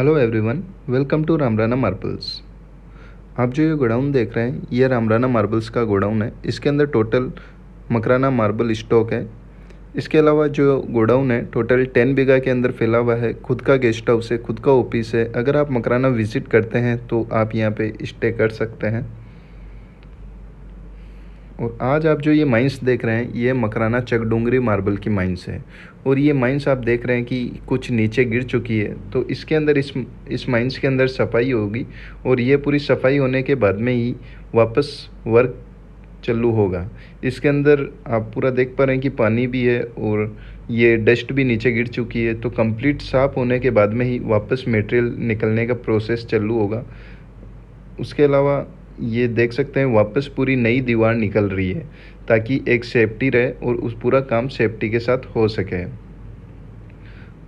hello everyone welcome to Ramrana marbles आप जो ये गोडाउन देख रहे हैं ये रामराना मार्बल्स का गोडाउन है इसके अंदर टोटल मकराना मार्बल स्टॉक है इसके अलावा जो गोडाउन है टोटल टेन बीघा के अंदर फैला हुआ है खुद का गेस्ट हाउस है खुद का ऑफिस है अगर आप मकराना विज़िट करते हैं तो आप यहाँ पे स्टे कर सकते हैं और आज आप जो ये माइंस देख रहे हैं ये मकराना चकडोंगरी मार्बल की माइंस है और ये माइंस आप देख रहे हैं कि कुछ नीचे गिर चुकी है तो इसके अंदर इस इस माइंस के अंदर सफाई होगी और ये पूरी सफाई होने के बाद में ही वापस वर्क चालू होगा इसके अंदर आप पूरा देख पा रहे हैं कि पानी भी है और ये डस्ट भी नीचे गिर चुकी है तो कंप्लीट साफ़ होने के बाद में ही वापस मटेरियल निकलने का प्रोसेस चालू होगा उसके अलावा ये देख सकते हैं वापस पूरी नई दीवार निकल रही है ताकि एक सेफ्टी रहे और उस पूरा काम सेफ्टी के साथ हो सके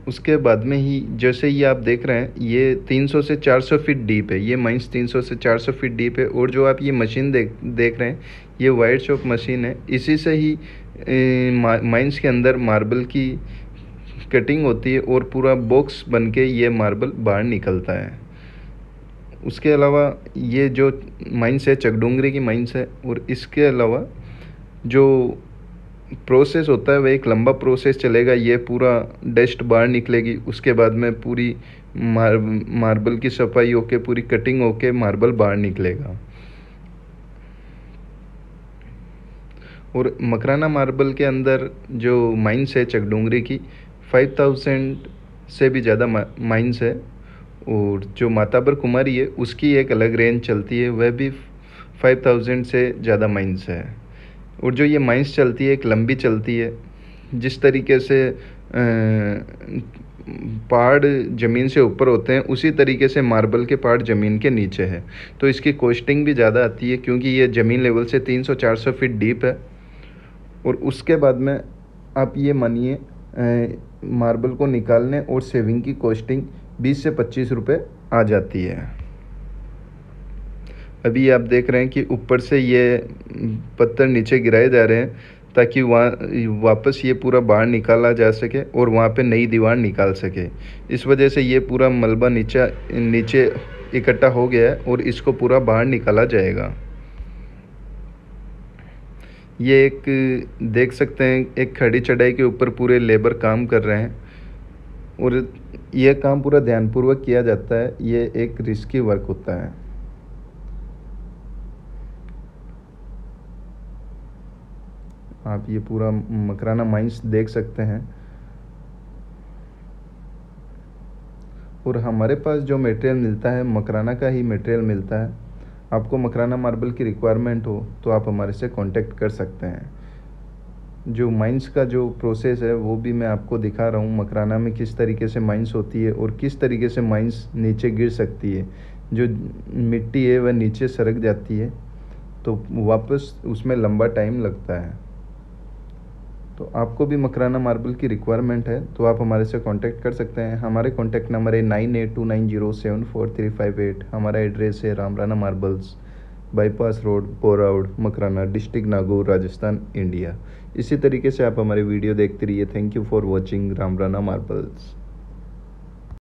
उसके बाद में ही जैसे ये आप देख रहे हैं ये 300 से 400 फीट डीप है ये माइंस 300 से 400 फीट डीप है और जो आप ये मशीन देख देख रहे हैं ये वाइट शॉप मशीन है इसी से ही माइंस के अंदर मार्बल की कटिंग होती है और पूरा बॉक्स बन के ये मार्बल बाहर निकलता है उसके अलावा ये जो माइंस है चकडोंगरी की माइंस है और इसके अलावा जो प्रोसेस होता है वह एक लंबा प्रोसेस चलेगा ये पूरा डस्ट बाहर निकलेगी उसके बाद में पूरी मार मार्बल की सफाई होके पूरी कटिंग होके मार्बल बाहर निकलेगा और मकराना मार्बल के अंदर जो माइंस है चकडोंगरी की फाइव थाउजेंड से भी ज़्यादा माइंस है और जो माताबर कुमारी है उसकी एक अलग रेंज चलती है वह भी फाइव थाउजेंड से ज़्यादा माइंस है और जो ये माइंस चलती है एक लंबी चलती है जिस तरीके से पहाड़ ज़मीन से ऊपर होते हैं उसी तरीके से मार्बल के पहाड़ ज़मीन के नीचे है तो इसकी कॉस्टिंग भी ज़्यादा आती है क्योंकि ये ज़मीन लेवल से 300-400 फीट डीप है और उसके बाद में आप ये मानिए मार्बल को निकालने और सेविंग की कॉस्टिंग बीस से पच्चीस रुपये आ जाती है अभी आप देख रहे हैं कि ऊपर से ये पत्थर नीचे गिराए जा रहे हैं ताकि वहाँ वापस ये पूरा बाहर निकाला जा सके और वहाँ पे नई दीवार निकाल सके इस वजह से ये पूरा मलबा नीचे नीचे इकट्ठा हो गया है और इसको पूरा बाहर निकाला जाएगा ये एक देख सकते हैं एक खड़ी चढ़ाई के ऊपर पूरे लेबर काम कर रहे हैं और यह काम पूरा ध्यानपूर्वक किया जाता है ये एक रिस्की वर्क होता है आप ये पूरा मकराना माइंस देख सकते हैं और हमारे पास जो मटेरियल मिलता है मकराना का ही मटेरियल मिलता है आपको मकराना मार्बल की रिक्वायरमेंट हो तो आप हमारे से कांटेक्ट कर सकते हैं जो माइंस का जो प्रोसेस है वो भी मैं आपको दिखा रहा हूँ मकराना में किस तरीके से माइंस होती है और किस तरीके से माइंस नीचे गिर सकती है जो मिट्टी है वह नीचे सरक जाती है तो वापस उसमें लंबा टाइम लगता है तो आपको भी मकराना मार्बल की रिक्वायरमेंट है तो आप हमारे से कांटेक्ट कर सकते हैं हमारे कांटेक्ट नंबर है nine eight two nine zero seven four three five eight हमारा एड्रेस है रामराना मार्बल्स बाईपास रोड पोराउड मकराना डिस्ट्रिक्ट नागौर राजस्थान इंडिया इसी तरीके से आप हमारे वीडियो देखते रहिए thank you for watching Ramrana marbles